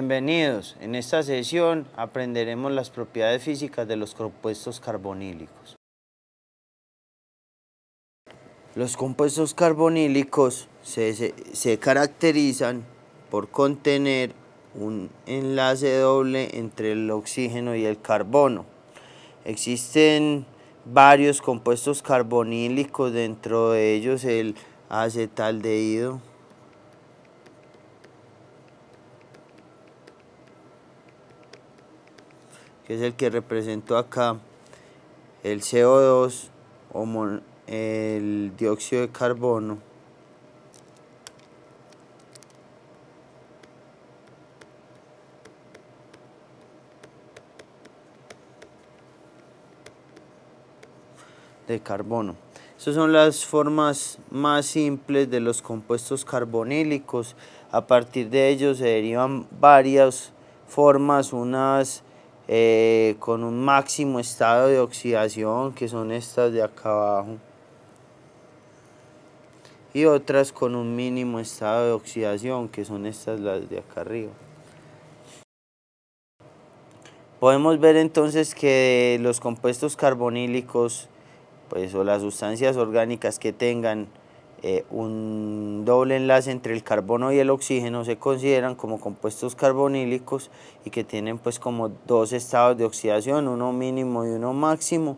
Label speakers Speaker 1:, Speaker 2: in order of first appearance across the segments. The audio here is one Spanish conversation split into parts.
Speaker 1: Bienvenidos, en esta sesión aprenderemos las propiedades físicas de los compuestos carbonílicos. Los compuestos carbonílicos se, caracterizan por contener un enlace doble entre el oxígeno y el carbono. Existen varios compuestos carbonílicos, dentro de ellos el acetaldehído, que es el que representó acá, el CO2 o el dióxido de carbono. de carbono. Estas son las formas más simples de los compuestos carbonílicos. A partir de ellos se derivan varias formas, unas eh, con un máximo estado de oxidación que son estas de acá abajo y otras con un mínimo estado de oxidación que son estas las de acá arriba podemos ver entonces que los compuestos carbonílicos pues o las sustancias orgánicas que tengan eh, un doble enlace entre el carbono y el oxígeno se consideran como compuestos carbonílicos y que tienen pues como dos estados de oxidación, uno mínimo y uno máximo.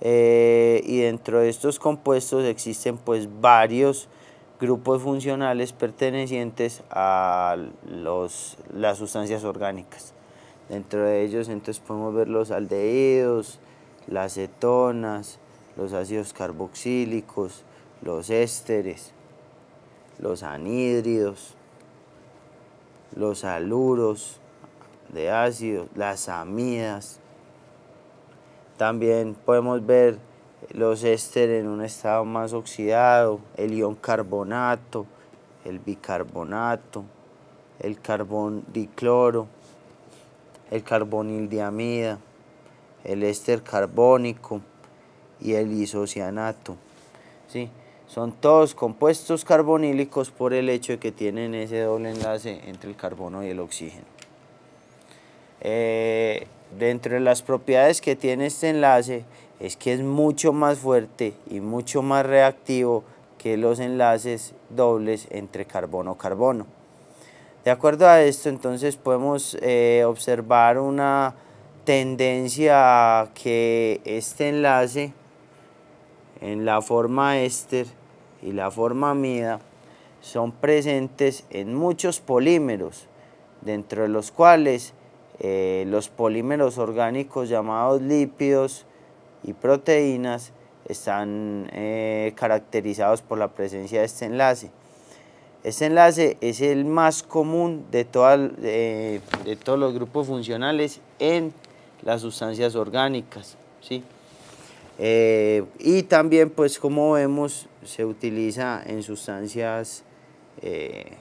Speaker 1: Eh, y dentro de estos compuestos existen pues varios grupos funcionales pertenecientes a las sustancias orgánicas. Dentro de ellos entonces podemos ver los aldehídos, las cetonas, los ácidos carboxílicos, los ésteres, los anhídridos, los aluros de ácido, las amidas. También podemos ver los ésteres en un estado más oxidado, el ion carbonato, el bicarbonato, el carbón dicloro, el carbonil de el éster carbónico y el isocianato son todos compuestos carbonílicos por el hecho de que tienen ese doble enlace entre el carbono y el oxígeno. Eh, dentro de las propiedades que tiene este enlace es que es mucho más fuerte y mucho más reactivo que los enlaces dobles entre carbono-carbono. De acuerdo a esto, entonces podemos eh, observar una tendencia a que este enlace en la forma éster y la forma amida son presentes en muchos polímeros, dentro de los cuales eh, los polímeros orgánicos llamados lípidos y proteínas están eh, caracterizados por la presencia de este enlace. Este enlace es el más común de, de todos los grupos funcionales en las sustancias orgánicas. ¿sí? Eh, y también, pues como vemos, se utiliza en sustancias eh,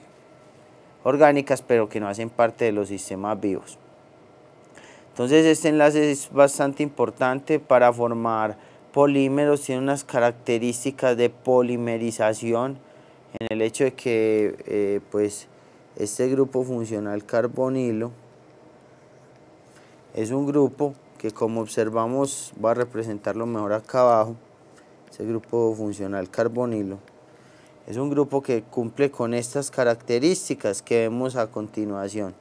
Speaker 1: orgánicas, pero que no hacen parte de los sistemas vivos. Entonces este enlace es bastante importante para formar polímeros, tiene unas características de polimerización en el hecho de que eh, pues, este grupo funcional carbonilo es un grupo que como observamos va a representarlo mejor acá abajo, ese grupo funcional carbonilo. Es un grupo que cumple con estas características que vemos a continuación.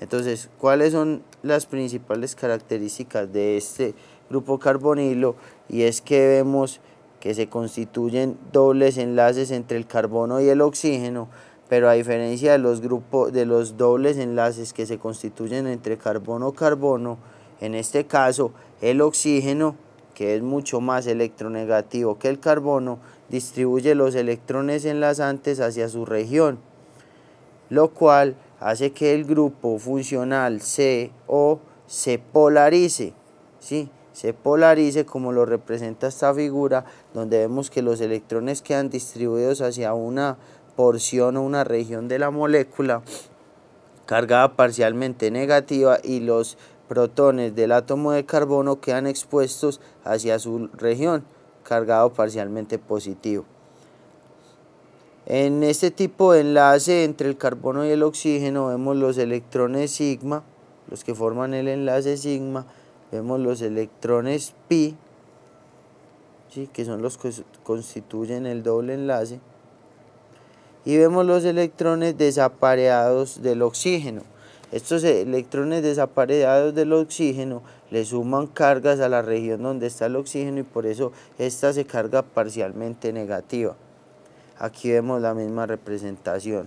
Speaker 1: Entonces, ¿cuáles son las principales características de este grupo carbonilo? Y es que vemos que se constituyen dobles enlaces entre el carbono y el oxígeno, pero a diferencia de los, grupos, de los dobles enlaces que se constituyen entre carbono-carbono, en este caso, el oxígeno, que es mucho más electronegativo que el carbono, distribuye los electrones enlazantes hacia su región, lo cual hace que el grupo funcional CO se polarice, ¿sí? se polarice como lo representa esta figura, donde vemos que los electrones quedan distribuidos hacia una porción o una región de la molécula cargada parcialmente negativa y los protones del átomo de carbono quedan expuestos hacia su región, cargado parcialmente positivo. En este tipo de enlace entre el carbono y el oxígeno vemos los electrones sigma, los que forman el enlace sigma, vemos los electrones pi, que son los que constituyen el doble enlace, y vemos los electrones desapareados del oxígeno. Estos electrones desaparecidos del oxígeno le suman cargas a la región donde está el oxígeno y por eso esta se carga parcialmente negativa. Aquí vemos la misma representación.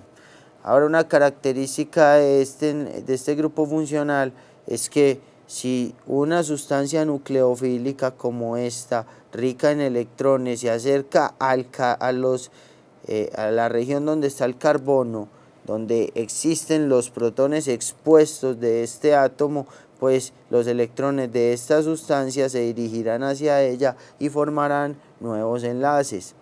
Speaker 1: Ahora una característica de este, este grupo funcional es que si una sustancia nucleofílica como esta, rica en electrones, se acerca eh, a la región donde está el carbono, donde existen los protones expuestos de este átomo, pues los electrones de esta sustancia se dirigirán hacia ella y formarán nuevos enlaces.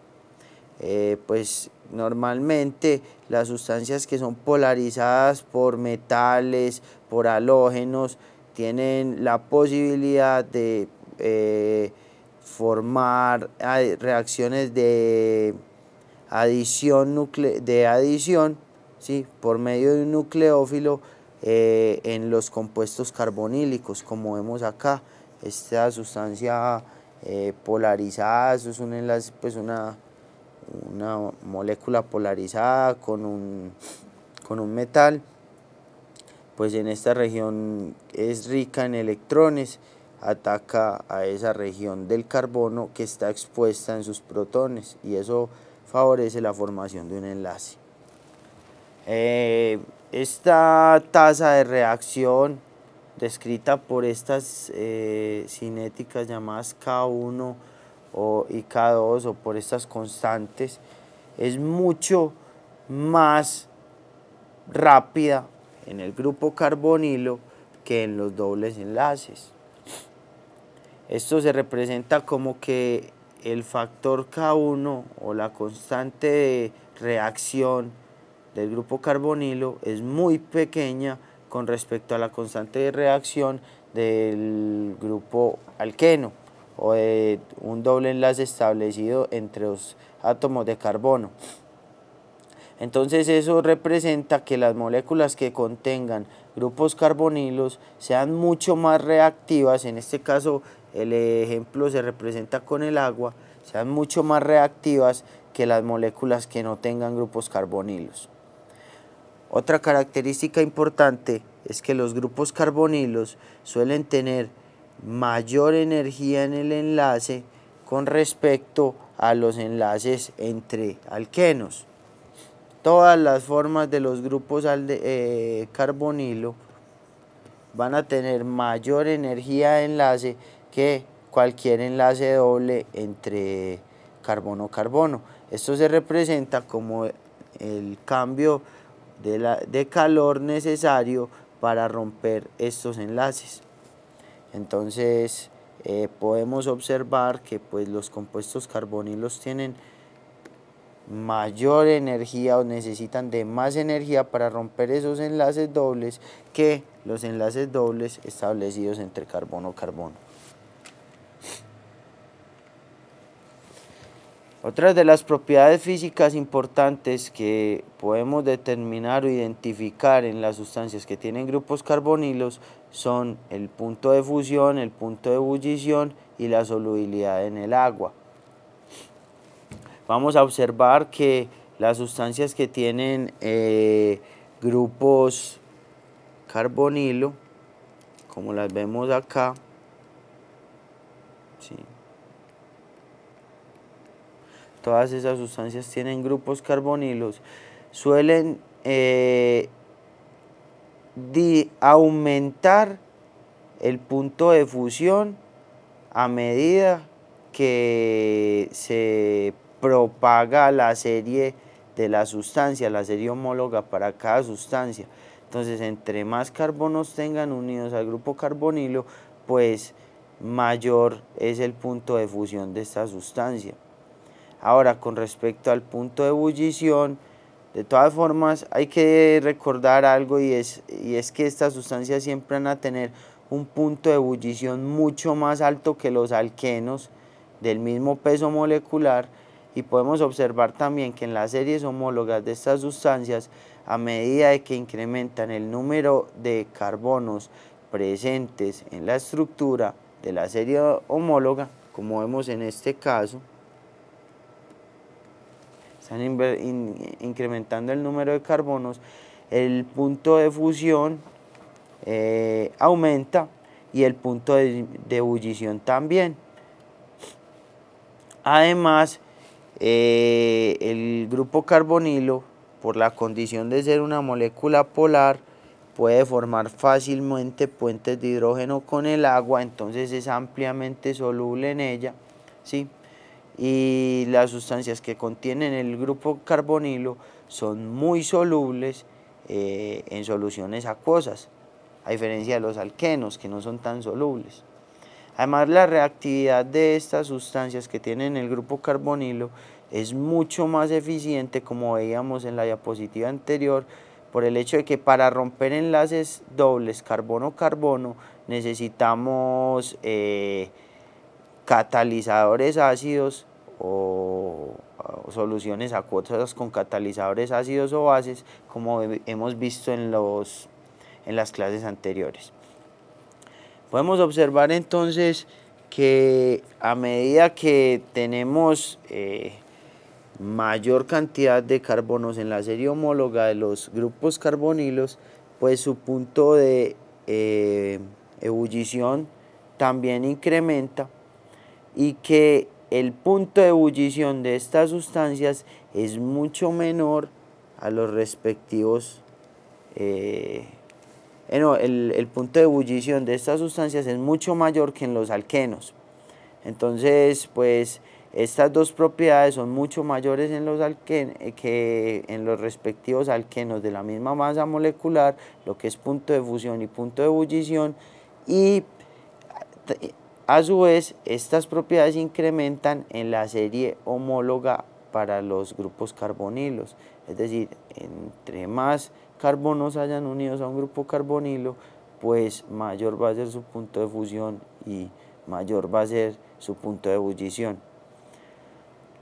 Speaker 1: Eh, pues normalmente las sustancias que son polarizadas por metales, por halógenos, tienen la posibilidad de eh, formar ah, reacciones de adición, de adición por medio de un nucleófilo eh, en los compuestos carbonílicos, como vemos acá, esta sustancia eh, polarizada, eso es un enlace, pues una, una molécula polarizada con un, con un metal, pues en esta región es rica en electrones, ataca a esa región del carbono que está expuesta en sus protones y eso favorece la formación de un enlace. Eh, esta tasa de reacción descrita por estas eh, cinéticas llamadas K1 o, y K2 o por estas constantes es mucho más rápida en el grupo carbonilo que en los dobles enlaces. Esto se representa como que el factor K1 o la constante de reacción del grupo carbonilo es muy pequeña con respecto a la constante de reacción del grupo alqueno o de un doble enlace establecido entre los átomos de carbono. Entonces eso representa que las moléculas que contengan grupos carbonilos sean mucho más reactivas, en este caso el ejemplo se representa con el agua, sean mucho más reactivas que las moléculas que no tengan grupos carbonilos. Otra característica importante es que los grupos carbonilos suelen tener mayor energía en el enlace con respecto a los enlaces entre alquenos. Todas las formas de los grupos eh, carbonilo van a tener mayor energía de enlace que cualquier enlace doble entre carbono-carbono. Esto se representa como el cambio de, calor necesario para romper estos enlaces. Entonces eh, podemos observar que pues, los compuestos carbonilos tienen mayor energía o necesitan de más energía para romper esos enlaces dobles que los enlaces dobles establecidos entre carbono-carbono. Otras de las propiedades físicas importantes que podemos determinar o identificar en las sustancias que tienen grupos carbonilos son el punto de fusión, el punto de ebullición y la solubilidad en el agua. Vamos a observar que las sustancias que tienen eh, grupos carbonilo, como las vemos acá, sí. Todas esas sustancias tienen grupos carbonilos. Suelen eh, aumentar el punto de fusión a medida que se propaga la serie de la sustancia, la serie homóloga para cada sustancia. Entonces, entre más carbonos tengan unidos al grupo carbonilo, pues mayor es el punto de fusión de esta sustancia. Ahora, con respecto al punto de ebullición, de todas formas hay que recordar algo y es, y es que estas sustancias siempre van a tener un punto de ebullición mucho más alto que los alquenos del mismo peso molecular y podemos observar también que en las series homólogas de estas sustancias a medida de que incrementan el número de carbonos presentes en la estructura de la serie homóloga como vemos en este caso están incrementando el número de carbonos, el punto de fusión eh, aumenta y el punto de, de ebullición también. Además, eh, el grupo carbonilo, por la condición de ser una molécula polar, puede formar fácilmente puentes de hidrógeno con el agua, entonces es ampliamente soluble en ella, ¿sí? y las sustancias que contienen el grupo carbonilo son muy solubles eh, en soluciones acuosas, a diferencia de los alquenos que no son tan solubles. Además la reactividad de estas sustancias que tienen el grupo carbonilo es mucho más eficiente como veíamos en la diapositiva anterior por el hecho de que para romper enlaces dobles carbono-carbono necesitamos eh, catalizadores ácidos o, soluciones acuosas con catalizadores ácidos o bases, como hemos visto en, los, en las clases anteriores. Podemos observar entonces que a medida que tenemos eh, mayor cantidad de carbonos en la serie homóloga de los grupos carbonilos, pues su punto de eh, ebullición también incrementa y que el punto de ebullición de estas sustancias es mucho menor a los respectivos eh, eh, el, punto de ebullición de estas sustancias es mucho mayor que en los alquenos. Entonces, pues estas dos propiedades son mucho mayores en los eh, que en los respectivos alquenos de la misma masa molecular, lo que es punto de fusión y punto de ebullición. Y a su vez, estas propiedades incrementan en la serie homóloga para los grupos carbonilos, es decir, entre más carbonos hayan unidos a un grupo carbonilo, pues mayor va a ser su punto de fusión y mayor va a ser su punto de ebullición.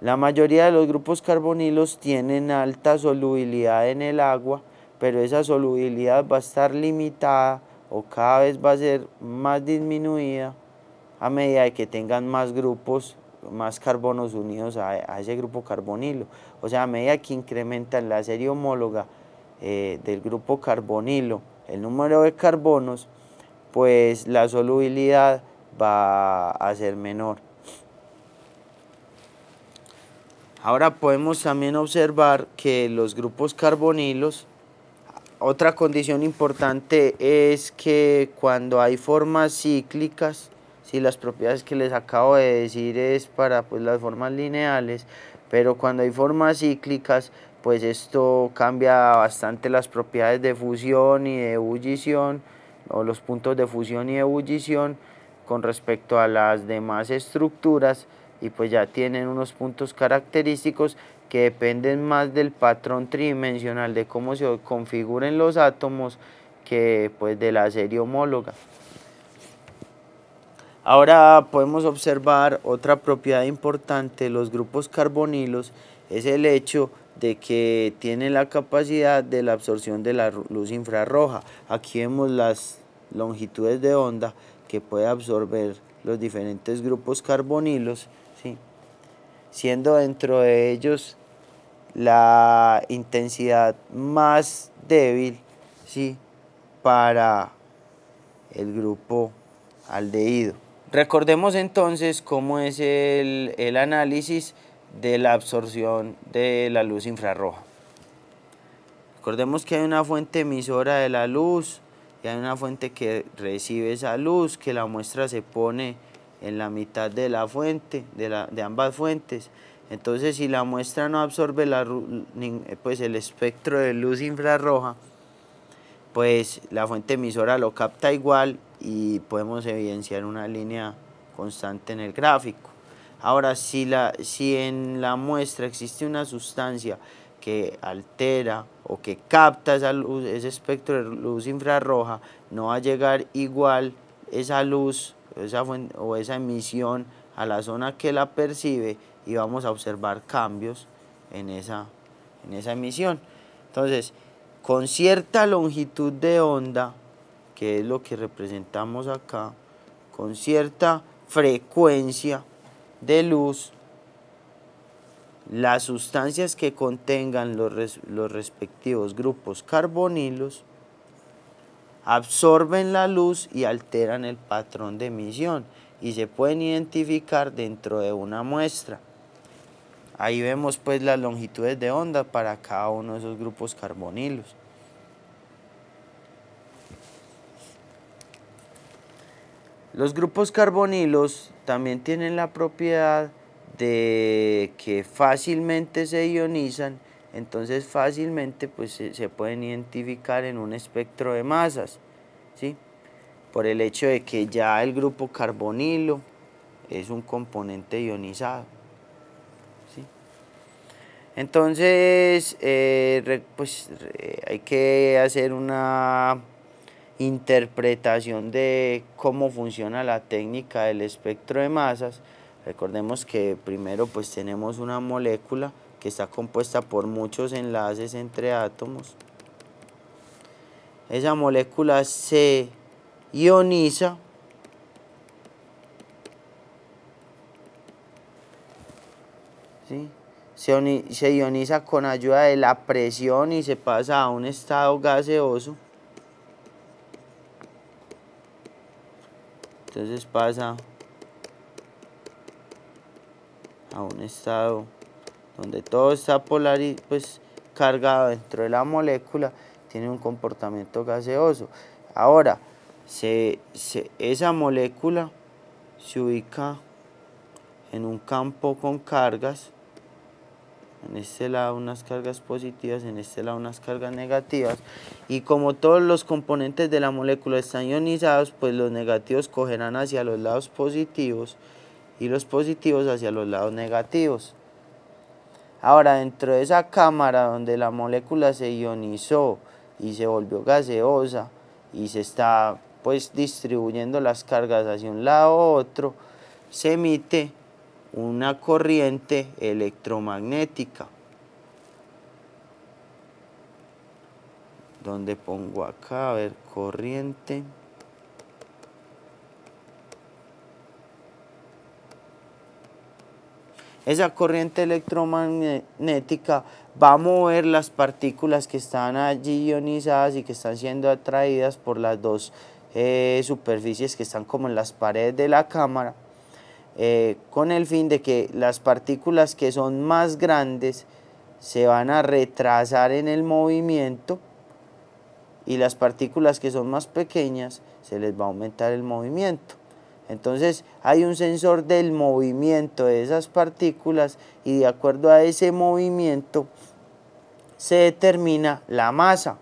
Speaker 1: La mayoría de los grupos carbonilos tienen alta solubilidad en el agua, pero esa solubilidad va a estar limitada o cada vez va a ser más disminuida a medida de que tengan más grupos, más carbonos unidos a, ese grupo carbonilo. O sea, a medida que incrementan la serie homóloga eh, del grupo carbonilo, el número de carbonos, pues la solubilidad va a ser menor. Ahora podemos también observar que los grupos carbonilos, otra condición importante es que cuando hay formas cíclicas, y las propiedades que les acabo de decir es para pues, las formas lineales, pero cuando hay formas cíclicas, pues esto cambia bastante las propiedades de fusión y de ebullición, o los puntos de fusión y ebullición con respecto a las demás estructuras y pues ya tienen unos puntos característicos que dependen más del patrón tridimensional de cómo se configuren los átomos que pues de la serie homóloga. Ahora podemos observar otra propiedad importante de los grupos carbonilos, es el hecho de que tienen la capacidad de la absorción de la luz infrarroja. Aquí vemos las longitudes de onda que puede absorber los diferentes grupos carbonilos, siendo dentro de ellos la intensidad más débil ¿sí? para el grupo aldeído. Recordemos entonces cómo es el, análisis de la absorción de la luz infrarroja. Recordemos que hay una fuente emisora de la luz y hay una fuente que recibe esa luz, que la muestra se pone en la mitad de la fuente, de, ambas fuentes. Entonces, si la muestra no absorbe la, pues, el espectro de luz infrarroja, pues la fuente emisora lo capta igual y podemos evidenciar una línea constante en el gráfico. Ahora, si, la, si en la muestra existe una sustancia que altera o que capta esa ese espectro de luz infrarroja, no va a llegar igual esa luz esa o esa emisión a la zona que la percibe y vamos a observar cambios en esa, en esa emisión. Entonces, con cierta longitud de onda, que es lo que representamos acá, con cierta frecuencia de luz, las sustancias que contengan los, los respectivos grupos carbonilos absorben la luz y alteran el patrón de emisión y se pueden identificar dentro de una muestra. Ahí vemos pues las longitudes de onda para cada uno de esos grupos carbonilos. Los grupos carbonilos también tienen la propiedad de que fácilmente se ionizan, entonces fácilmente pues, se pueden identificar en un espectro de masas, ¿sí? por el hecho de que ya el grupo carbonilo es un componente ionizado. ¿sí? Entonces, eh, pues, hay que hacer una interpretación de cómo funciona la técnica del espectro de masas. Recordemos que primero pues tenemos una molécula que está compuesta por muchos enlaces entre átomos. Esa molécula se ioniza se ioniza con ayuda de la presión y se pasa a un estado gaseoso. entonces pasa a un estado donde todo está polar y pues, cargado dentro de la molécula tiene un comportamiento gaseoso ahora esa molécula se ubica en un campo con cargas en este lado unas cargas positivas, en este lado unas cargas negativas. Y como todos los componentes de la molécula están ionizados, pues los negativos cogerán hacia los lados positivos y los positivos hacia los lados negativos. Ahora, dentro de esa cámara donde la molécula se ionizó y se volvió gaseosa y se está pues distribuyendo las cargas hacia un lado u otro, se emite una corriente electromagnética. Donde pongo acá, a ver, corriente. Esa corriente electromagnética va a mover las partículas que están allí ionizadas y que están siendo atraídas por las dos eh, superficies que están como en las paredes de la cámara eh, con el fin de que las partículas que son más grandes se van a retrasar en el movimiento y las partículas que son más pequeñas se les va a aumentar el movimiento. Entonces hay un sensor del movimiento de esas partículas y de acuerdo a ese movimiento se determina la masa.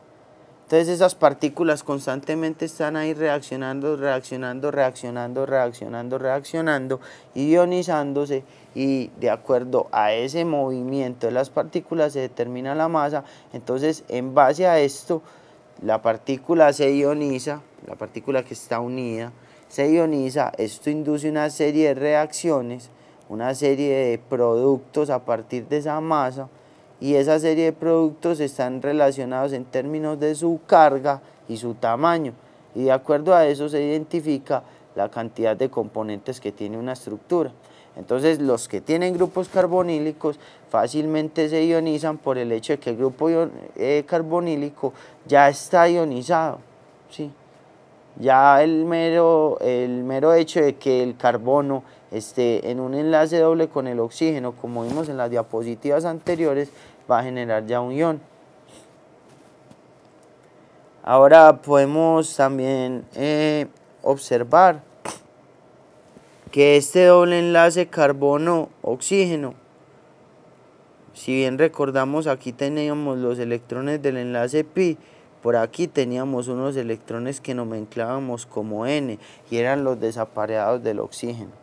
Speaker 1: Entonces esas partículas constantemente están ahí reaccionando, reaccionando, reaccionando, reaccionando, reaccionando, ionizándose y de acuerdo a ese movimiento de las partículas se determina la masa. Entonces en base a esto la partícula se ioniza, la partícula que está unida, se ioniza, esto induce una serie de reacciones, una serie de productos a partir de esa masa y esa serie de productos están relacionados en términos de su carga y su tamaño. Y de acuerdo a eso se identifica la cantidad de componentes que tiene una estructura. Entonces los que tienen grupos carbonílicos fácilmente se ionizan por el hecho de que el grupo eh, carbonílico ya está ionizado. ¿sí? Ya el mero, el mero hecho de que el carbono en un enlace doble con el oxígeno, como vimos en las diapositivas anteriores, va a generar ya un ion. Ahora podemos también eh, observar que este doble enlace carbono-oxígeno, si bien recordamos aquí teníamos los electrones del enlace pi, por aquí teníamos unos electrones que nomenclábamos como n y eran los desapareados del oxígeno.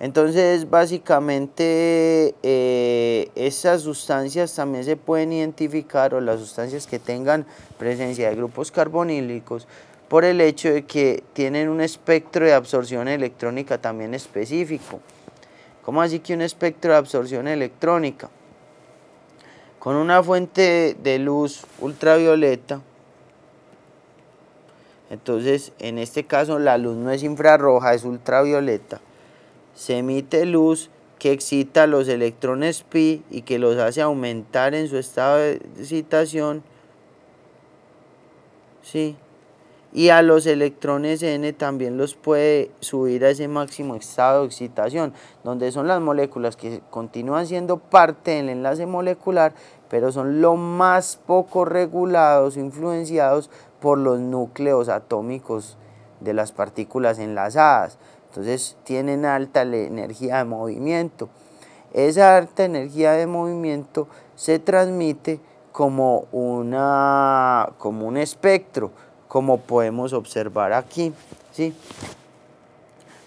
Speaker 1: Entonces, básicamente, eh, esas sustancias también se pueden identificar o las sustancias que tengan presencia de grupos carbonílicos por el hecho de que tienen un espectro de absorción electrónica también específico. ¿Cómo así que un espectro de absorción electrónica? Con una fuente de luz ultravioleta, entonces en este caso la luz no es infrarroja, es ultravioleta se emite luz que excita los electrones pi y que los hace aumentar en su estado de excitación. Y a los electrones n también los puede subir a ese máximo estado de excitación, donde son las moléculas que continúan siendo parte del enlace molecular, pero son lo más poco regulados influenciados por los núcleos atómicos de las partículas enlazadas. Entonces tienen alta energía de movimiento. Esa alta energía de movimiento se transmite como, una, como un espectro, como podemos observar aquí. ¿sí?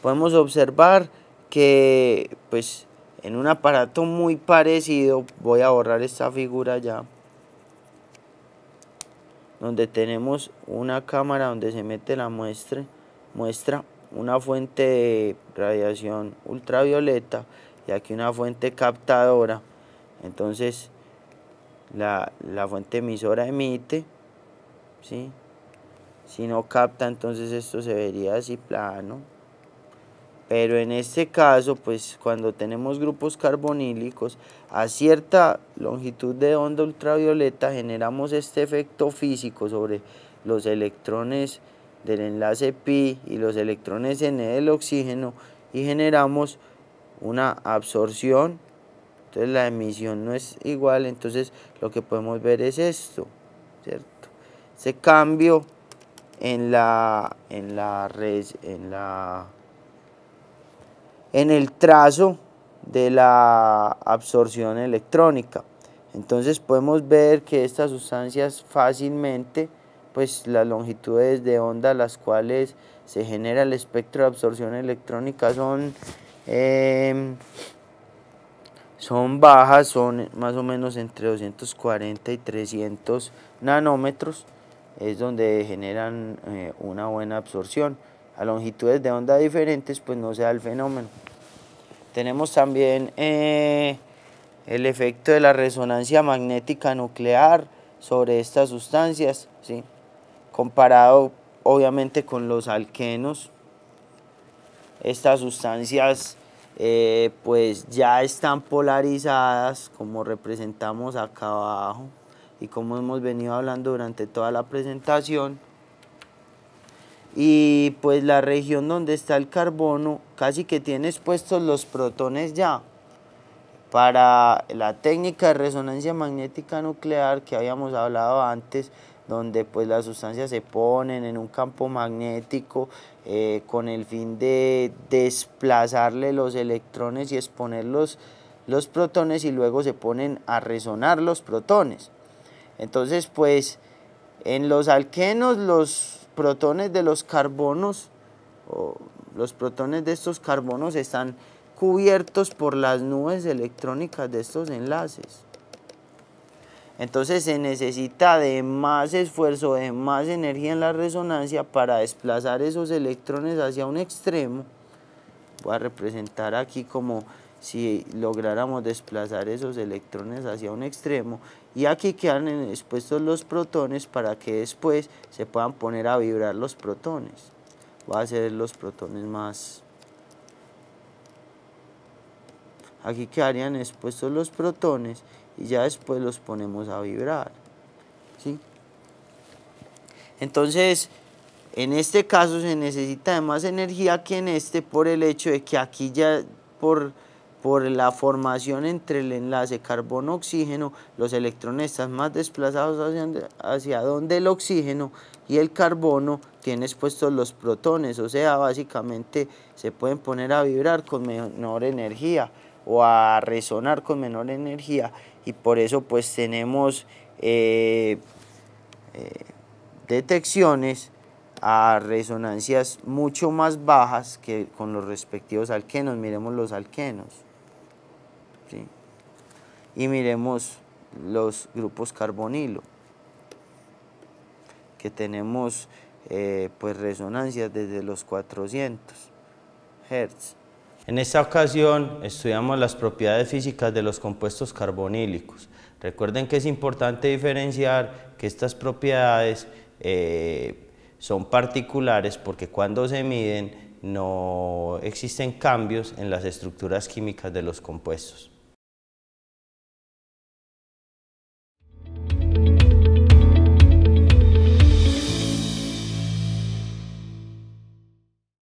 Speaker 1: Podemos observar que pues, en un aparato muy parecido, voy a borrar esta figura ya, donde tenemos una cámara donde se mete la muestra, muestra una fuente de radiación ultravioleta y aquí una fuente captadora. Entonces la, fuente emisora emite, ¿sí? si no capta entonces esto se vería así plano. Pero en este caso, pues cuando tenemos grupos carbonílicos, a cierta longitud de onda ultravioleta generamos este efecto físico sobre los electrones del enlace pi y los electrones n del oxígeno y generamos una absorción. Entonces la emisión no es igual, entonces lo que podemos ver es esto, ¿cierto? Ese cambio en la en la en la en el trazo de la absorción electrónica. Entonces podemos ver que estas sustancias fácilmente pues las longitudes de onda las cuales se genera el espectro de absorción electrónica son em, son bajas, son más o menos entre 240 y 300 nanómetros, es donde generan eh, una buena absorción. A longitudes de onda diferentes, pues no se da el fenómeno. Tenemos también eh, el efecto de la resonancia magnética nuclear sobre estas sustancias, ¿sí? comparado obviamente con los alquenos. Estas sustancias eh, pues ya están polarizadas como representamos acá abajo y como hemos venido hablando durante toda la presentación. Y pues la región donde está el carbono casi que tiene expuestos los protones ya. Para la técnica de resonancia magnética nuclear que habíamos hablado antes, donde pues las sustancias se ponen en un campo magnético eh, con el fin de desplazarle los electrones y exponer los, los protones y luego se ponen a resonar los protones. Entonces pues en los alquenos los protones de los carbonos o los protones de estos carbonos están cubiertos por las nubes electrónicas de estos enlaces. Entonces se necesita de más esfuerzo, de más energía en la resonancia para desplazar esos electrones hacia un extremo. Voy a representar aquí como si lográramos desplazar esos electrones hacia un extremo y aquí quedan expuestos los protones para que después se puedan poner a vibrar los protones. Voy a hacer los protones más... Aquí quedarían expuestos los protones y ya después los ponemos a vibrar. ¿sí? Entonces, en este caso se necesita de más energía que en este por el hecho de que aquí ya por, la formación entre el enlace carbono-oxígeno, los electrones están más desplazados hacia, hacia donde el oxígeno y el carbono tiene expuestos los protones, o sea, básicamente se pueden poner a vibrar con menor energía o a resonar con menor energía y por eso pues tenemos eh, eh, detecciones a resonancias mucho más bajas que con los respectivos alquenos. Miremos los alquenos y miremos los grupos carbonilo que tenemos eh, pues resonancias desde los 400 Hz. En esta ocasión estudiamos las propiedades físicas de los compuestos carbonílicos. Recuerden que es importante diferenciar que estas propiedades eh, son particulares porque cuando se miden no existen cambios en las estructuras químicas de los compuestos.